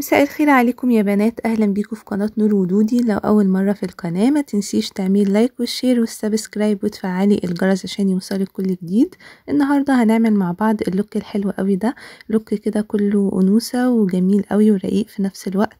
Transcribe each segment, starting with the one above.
مساء الخير عليكم يا بنات اهلا بيكم في قناه نور ودودي لو اول مره في القناه ما تنسيش تعملي لايك والشير والسبسكرايب وتفعلي الجرس عشان يوصلك كل جديد النهارده هنعمل مع بعض اللوك الحلو قوي ده لوك كده كله انوثه وجميل قوي ورقيق في نفس الوقت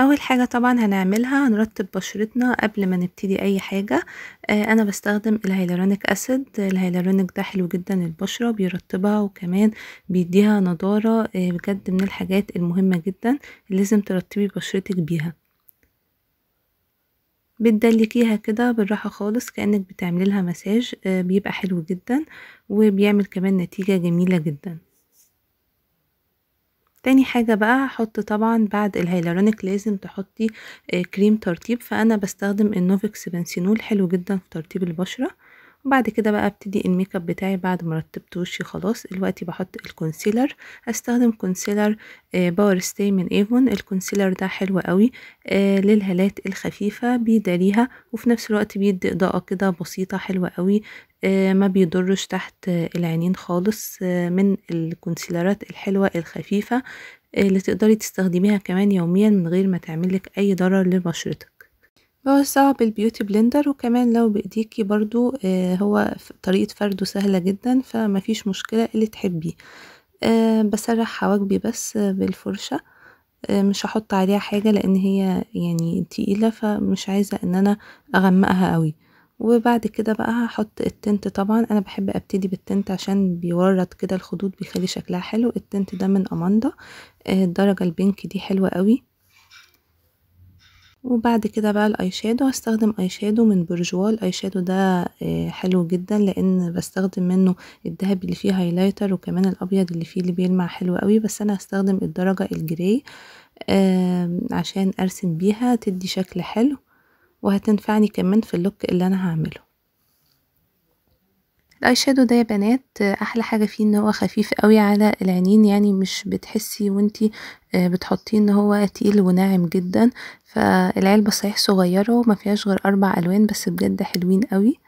اول حاجة طبعا هنعملها هنرطب بشرتنا قبل ما نبتدي اي حاجة آه انا بستخدم الهيلورونيك اسيد الهيلورونيك ده حلو جدا للبشرة بيرطبها وكمان بيديها نضارة آه بجد من الحاجات المهمة جدا اللي لازم ترطبي بشرتك بيها بتدلكيها كده بالراحة خالص كأنك بتعملي لها مساج آه بيبقى حلو جدا وبيعمل كمان نتيجة جميلة جدا تاني حاجة بقى هحط طبعا بعد الهيلورونيك لازم تحطي آه، كريم ترطيب فانا بستخدم النوفيكس بنسينول حلو جدا في ترطيب البشرة بعد كده بقى ابتدي الميك اب بتاعي بعد ما رتبت وشي خلاص دلوقتي بحط الكونسيلر هستخدم كونسيلر باور ستاي من ايفون الكونسيلر ده حلو قوي آه، للهالات الخفيفه بيداريها وفي نفس الوقت بيدي اضاءه كده بسيطه حلوه قوي آه، ما بيضرش تحت العينين خالص آه، من الكونسيلرات الحلوه الخفيفه اللي تقدري تستخدميها كمان يوميا من غير ما تعملك اي ضرر لبشرتك هو صعب بالبيوتي بلندر وكمان لو بايديكي برضو آه، هو طريقة فرده سهلة جدا فيش مشكلة اللي تحبيه آه، بسرح حواجبي بس بالفرشة آه، مش هحط عليها حاجة لان هي يعني تقيلة فمش عايزة ان انا اغمقها قوي وبعد كده بقى هحط التنت طبعا انا بحب ابتدي بالتنت عشان بيورد كده الخدود بيخلي شكلها حلو التنت ده من اماندا الدرجة البينك دي حلوة قوي وبعد كده بقى الاي شادو هستخدم اي شادو من برجوال الاي شادو ده آه، حلو جدا لان بستخدم منه الذهب اللي فيه هايلايتر وكمان الابيض اللي فيه اللي بيلمع حلو قوي بس انا هستخدم الدرجه الجراي عشان ارسم بيها تدي شكل حلو وهتنفعني كمان في اللوك اللي انا هعمله الاي شادو ده يا بنات احلى حاجة فيه ان هو خفيف قوي على العينين يعني مش بتحسي وانتي آه، بتحطيه ان هو تقيل وناعم جدا فالعلبة صحيح صغيرة وما فيهاش غير اربع الوان بس بجد حلوين قوي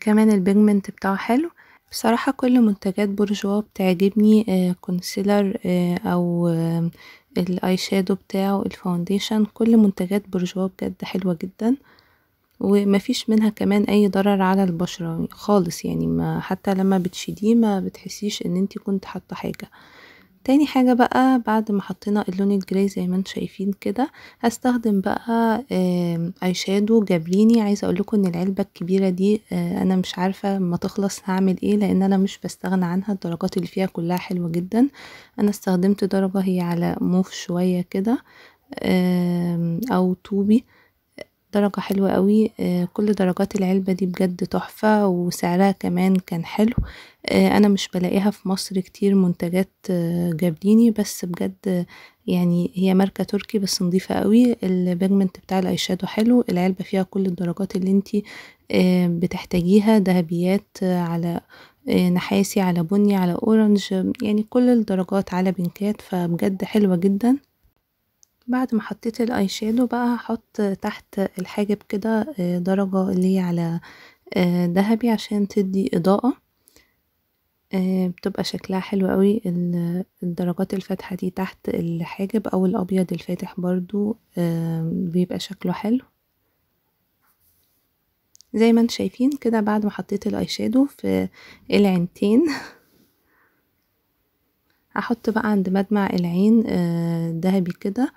كمان البيجمنت بتاعه حلو بصراحة كل منتجات بورجوا بتعجبني كونسيلر آه، آه، او الاي شادو بتاعه الفاونديشن كل منتجات بورجوا بجد حلوة جدا وما فيش منها كمان اي ضرر على البشرة خالص يعني ما حتى لما بتشيديه ما بتحسيش ان انت كنت حاطة حاجة تاني حاجة بقى بعد ما حطينا اللون الجراي زي ما انتم شايفين كده هستخدم بقى اي شادو جابليني عايزة لكم ان العلبة الكبيرة دي آه، انا مش عارفة ما تخلص هعمل ايه لان انا مش بستغنى عنها الدرجات اللي فيها كلها حلوة جدا انا استخدمت درجة هي على موف شوية كده او طوبي درجة حلوة قوي آه، كل درجات العلبة دي بجد تحفة وسعرها كمان كان حلو آه، انا مش بلاقيها في مصر كتير منتجات آه، جابليني بس بجد يعني هي ماركة تركي بس نظيفة قوي البيجمنت بتاع الايشادو حلو العلبة فيها كل الدرجات اللي انتي بتحتاجيها ذهبيات على نحاسي على بني على اورنج يعني كل الدرجات على بنكات فبجد حلوة جدا بعد ما حطيت الاي شادو بقى هحط تحت الحاجب كده آه، درجة اللي هي على آه، ذهبي عشان تدي اضاءة آه، بتبقى شكلها حلو قوي الدرجات الفاتحة دي تحت الحاجب او الابيض الفاتح برضو بيبقى شكله حلو زي ما انتم شايفين كده بعد ما حطيت الاي شادو في العينتين هحط بقى عند مدمع العين ذهبي كده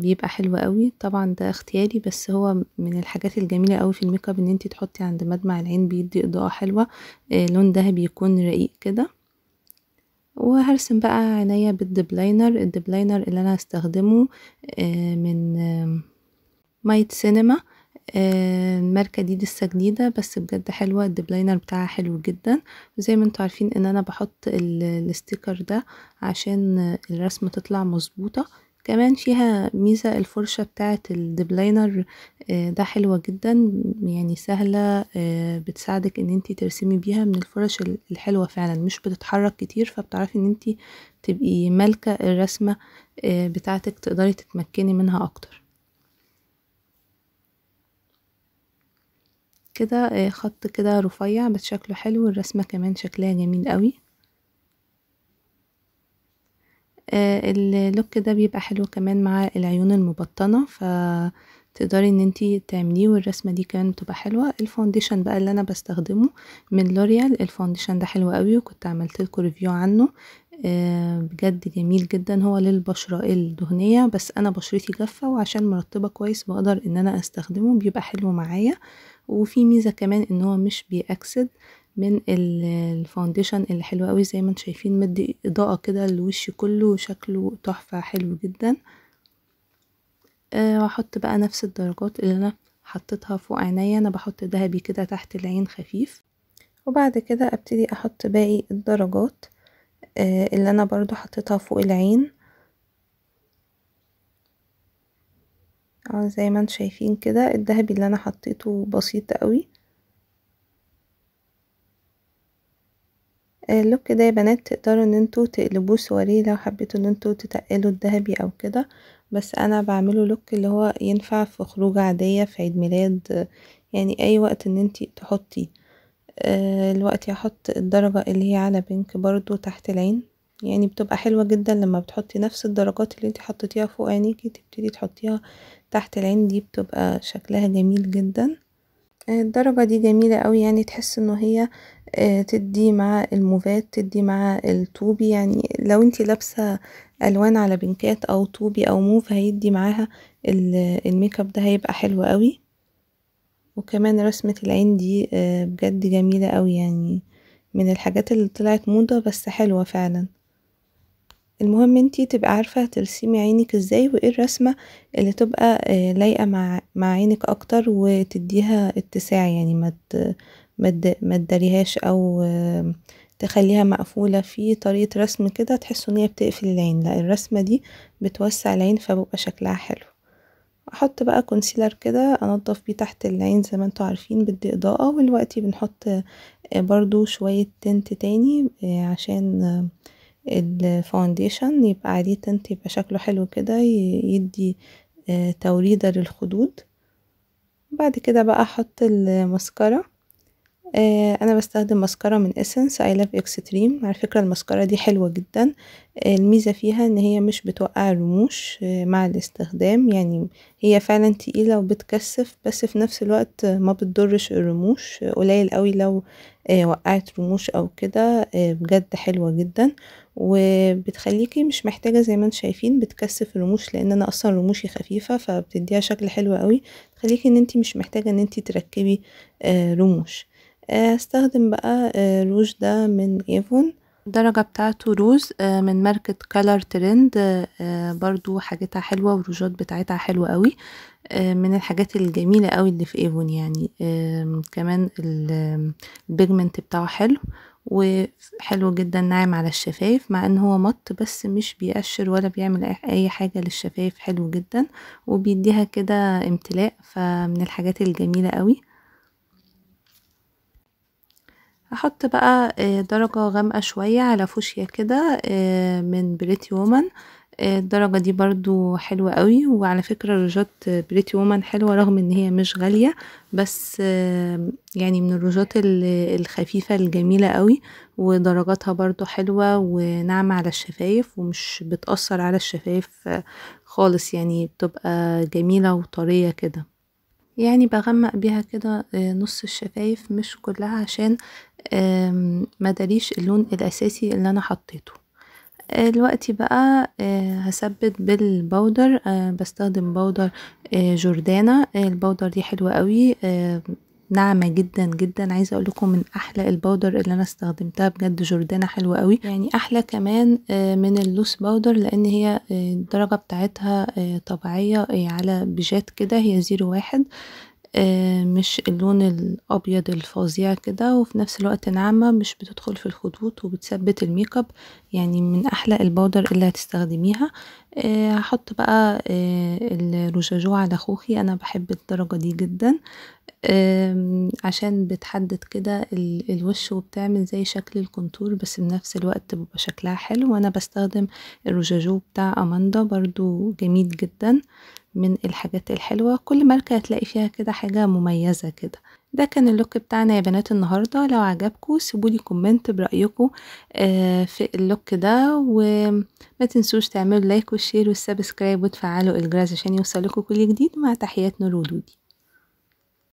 بيبقى حلو قوي طبعا ده اختياري بس هو من الحاجات الجميلة قوي في الميك اب ان انت تحطي عند مدمع العين بيدي اضاءة حلوة آه، لون دهبي بيكون رقيق كده وهرسم بقى عينيا بالدبلاينر الدبلاينر اللي انا هستخدمه آه، من مايت سينما آه، الماركة دي لسه جديدة بس بجد حلوة الدبلاينر بتاعها حلو جدا وزي ما انتوا عارفين ان انا بحط الستيكر ده عشان الرسمة تطلع مظبوطة كمان فيها ميزة الفرشة بتاعة الديبلاينر آه، ده حلوة جدا يعني سهلة آه، بتساعدك ان انتي ترسمي بيها من الفرش الحلوة فعلا مش بتتحرك كتير فبتعرفي ان انتي تبقي مالكة الرسمة آه، بتاعتك تقدري تتمكني منها اكتر كده خط كده رفيع بس شكله حلو الرسمة كمان شكلها جميل قوي آه، اللوك ده بيبقى حلو كمان مع العيون المبطنة فتقدري ان انتي تعمليه والرسمة دي كمان بتبقى حلوة الفونديشن بقى اللي انا بستخدمه من لوريال الفونديشن ده حلو قوي وكنت لكم ريفيو عنه آه، بجد جميل جدا هو للبشرة الدهنية بس انا بشرتي جافة وعشان مرطبة كويس بقدر ان انا استخدمه بيبقى حلو معايا وفي ميزة كمان ان هو مش بيأكسد من الفونديشن اللي حلو قوي زي ما انتم شايفين مدي اضاءه كده لوشي كله شكله تحفه حلو جدا واحط آه، بقى نفس الدرجات اللي انا حطيتها فوق عينيا انا بحط ذهبي كده تحت العين خفيف وبعد كده ابتدي احط باقي الدرجات آه، اللي انا برضو حطيتها فوق العين آه، زي ما انتم شايفين كده الذهبي اللي انا حطيته بسيط قوي اللوك آه، ده يا بنات تقدروا ان انتوا تقلبوه سواريه لو حبيتوا ان انتوا تتقلوا الذهبي او كده بس انا بعمله لوك اللي هو ينفع في خروجه عاديه في عيد ميلاد يعني اي وقت ان انتي تحطي آه، الوقت هحط الدرجه اللي هي على بينك برضو تحت العين يعني بتبقى حلوه جدا لما بتحطي نفس الدرجات اللي انت حطيتيها فوق عينيكي تبتدي تحطيها تحت العين دي بتبقى شكلها جميل جدا الدرجة دي جميلة قوي يعني تحس انه هي آه، تدي مع الموفات تدي مع الطوبي يعني لو انتي لابسة الوان على بنكات او طوبي او موف هيدي معاها الميك اب ده هيبقى حلو قوي وكمان رسمة العين دي آه، بجد جميلة قوي يعني من الحاجات اللي طلعت موضة بس حلوة فعلا المهم انتي تبقى عارفة ترسمي عينك ازاي وايه الرسمة اللي تبقى آه، لايقة مع عينك اكتر وتديها اتساع يعني ما ما او تخليها مقفولة في طريقة رسم كده تحس ان هي بتقفل العين لا الرسمة دي بتوسع العين فبيبقى شكلها حلو احط بقى كونسيلر كده انضف بيه تحت العين زي ما انتوا عارفين بدي اضاءة والوقتي بنحط آه، برضو شوية تنت تاني آه، عشان الفاونديشن يبقى عليه تنت يبقى شكله حلو كده يدي آه، توريدة للخدود بعد كده بقى احط المسكرة آه، انا بستخدم مسكرة من اسنس اي لاف اكستريم على فكرة المسكرة دي حلوة جدا آه، الميزة فيها ان هي مش بتوقع الرموش مع الاستخدام يعني هي فعلا تقيلة وبتكثف بس في نفس الوقت ما بتضرش الرموش قليل قوي لو وقعت رموش او كده بجد حلوة جدا وبتخليكي مش محتاجة زي ما انتم شايفين بتكثف الرموش لان انا اصلا رموشي خفيفة فبتديها شكل حلو قوي تخليكي ان انت مش محتاجة ان انت تركبي آه، رموش هستخدم آه، بقى آه، الروج ده من ايفون الدرجة بتاعته روز من ماركة كالر ترند برضو حاجتها حلوة والروجات بتاعتها حلوة قوي من الحاجات الجميلة قوي اللي في ايفون يعني كمان البيجمنت بتاعه حلو وحلو جدا ناعم على الشفايف مع ان هو مط بس مش بيقشر ولا بيعمل اي حاجة للشفايف حلو جدا وبيديها كده امتلاء فمن الحاجات الجميلة قوي هحط بقى آه، درجة غامقة شوية على فوشيا كده آه، من بريتي وومن الدرجة دي برضو حلوة قوي وعلى فكرة روجات بريتي وومن حلوة رغم ان هي مش غالية بس يعني من الروجات الخفيفة الجميلة قوي ودرجاتها برضو حلوة وناعمة على الشفايف ومش بتأثر على الشفايف خالص يعني بتبقى جميلة وطرية كده يعني بغمق بيها كده نص الشفايف مش كلها عشان مداريش اللون الأساسي اللي أنا حطيته آه، دلوقتي بقى هثبت آه، بالبودر آه، بستخدم بودر جوردانا البودر دي حلوة قوي ناعمة جدا جدا عايزة اقول لكم من احلى البودر اللي انا استخدمتها بجد جوردانا حلوة قوي يعني احلى كمان من اللوس بودر لان هي الدرجة بتاعتها طبيعية على بيجات كده هي زيرو واحد آه، مش اللون الابيض الفظيع كده وفي نفس الوقت ناعمه مش بتدخل في الخطوط وبتثبت الميك اب يعني من احلى البودر اللي هتستخدميها آه، هحط بقى آه، الرجاجو على خوخي انا بحب الدرجه دي جدا عشان بتحدد كده الوش وبتعمل زي شكل الكونتور بس بنفس الوقت بيبقى شكلها حلو وانا بستخدم الروجاجو بتاع اماندا برضو جميل جدا من الحاجات الحلوة كل ماركة هتلاقي فيها كده حاجة مميزة كده ده كان اللوك بتاعنا يا بنات النهاردة لو عجبكم سيبولي كومنت برأيكم آه، في اللوك ده وما تنسوش تعملوا لايك والشير والسبسكرايب وتفعلوا الجرس عشان يوصلكم كل جديد مع تحيات نور ولودي